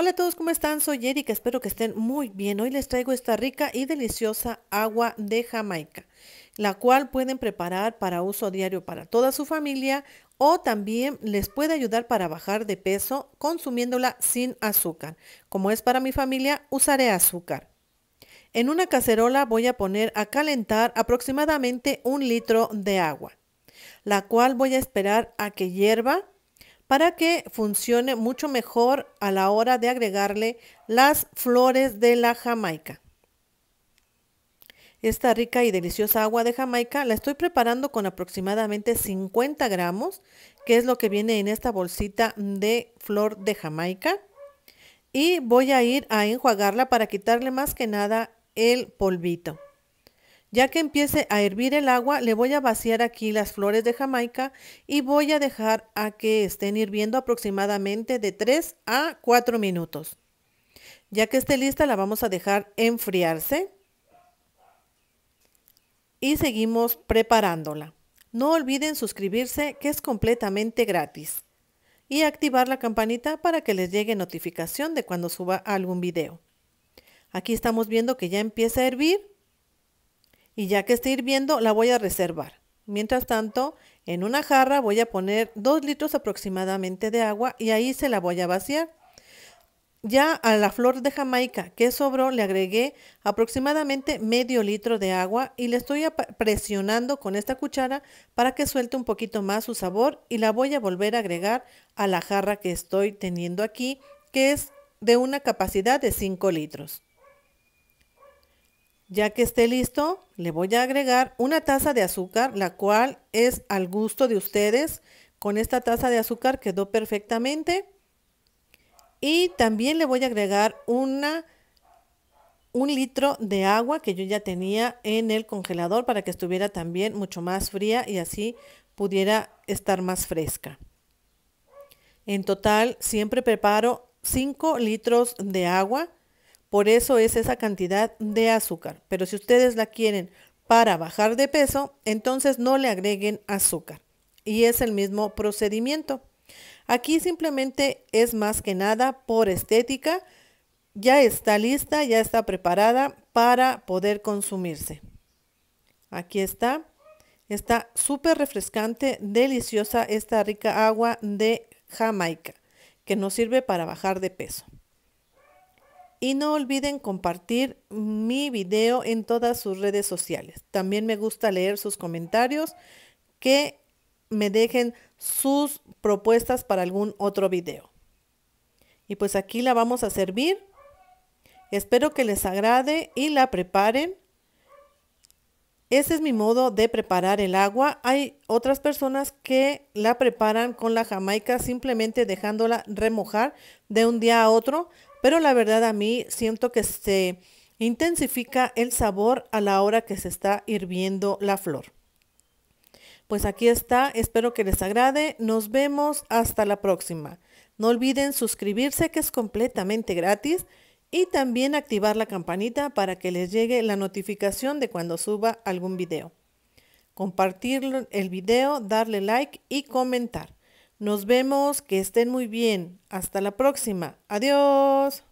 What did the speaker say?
Hola a todos, ¿cómo están? Soy Erika, espero que estén muy bien. Hoy les traigo esta rica y deliciosa agua de Jamaica, la cual pueden preparar para uso diario para toda su familia o también les puede ayudar para bajar de peso consumiéndola sin azúcar. Como es para mi familia, usaré azúcar. En una cacerola voy a poner a calentar aproximadamente un litro de agua, la cual voy a esperar a que hierva para que funcione mucho mejor a la hora de agregarle las flores de la jamaica. Esta rica y deliciosa agua de jamaica la estoy preparando con aproximadamente 50 gramos, que es lo que viene en esta bolsita de flor de jamaica. Y voy a ir a enjuagarla para quitarle más que nada el polvito. Ya que empiece a hervir el agua, le voy a vaciar aquí las flores de jamaica y voy a dejar a que estén hirviendo aproximadamente de 3 a 4 minutos. Ya que esté lista, la vamos a dejar enfriarse y seguimos preparándola. No olviden suscribirse que es completamente gratis y activar la campanita para que les llegue notificación de cuando suba algún video. Aquí estamos viendo que ya empieza a hervir y ya que está hirviendo la voy a reservar. Mientras tanto, en una jarra voy a poner 2 litros aproximadamente de agua y ahí se la voy a vaciar. Ya a la flor de jamaica que sobró le agregué aproximadamente medio litro de agua y le estoy presionando con esta cuchara para que suelte un poquito más su sabor y la voy a volver a agregar a la jarra que estoy teniendo aquí que es de una capacidad de 5 litros. Ya que esté listo, le voy a agregar una taza de azúcar, la cual es al gusto de ustedes. Con esta taza de azúcar quedó perfectamente. Y también le voy a agregar una, un litro de agua que yo ya tenía en el congelador para que estuviera también mucho más fría y así pudiera estar más fresca. En total siempre preparo 5 litros de agua por eso es esa cantidad de azúcar. Pero si ustedes la quieren para bajar de peso, entonces no le agreguen azúcar. Y es el mismo procedimiento. Aquí simplemente es más que nada por estética. Ya está lista, ya está preparada para poder consumirse. Aquí está. Está súper refrescante, deliciosa esta rica agua de Jamaica, que nos sirve para bajar de peso y no olviden compartir mi video en todas sus redes sociales. También me gusta leer sus comentarios que me dejen sus propuestas para algún otro video. Y pues aquí la vamos a servir. Espero que les agrade y la preparen. Ese es mi modo de preparar el agua. Hay otras personas que la preparan con la jamaica simplemente dejándola remojar de un día a otro pero la verdad a mí siento que se intensifica el sabor a la hora que se está hirviendo la flor. Pues aquí está, espero que les agrade, nos vemos hasta la próxima. No olviden suscribirse que es completamente gratis y también activar la campanita para que les llegue la notificación de cuando suba algún video. Compartir el video, darle like y comentar. Nos vemos, que estén muy bien. Hasta la próxima. Adiós.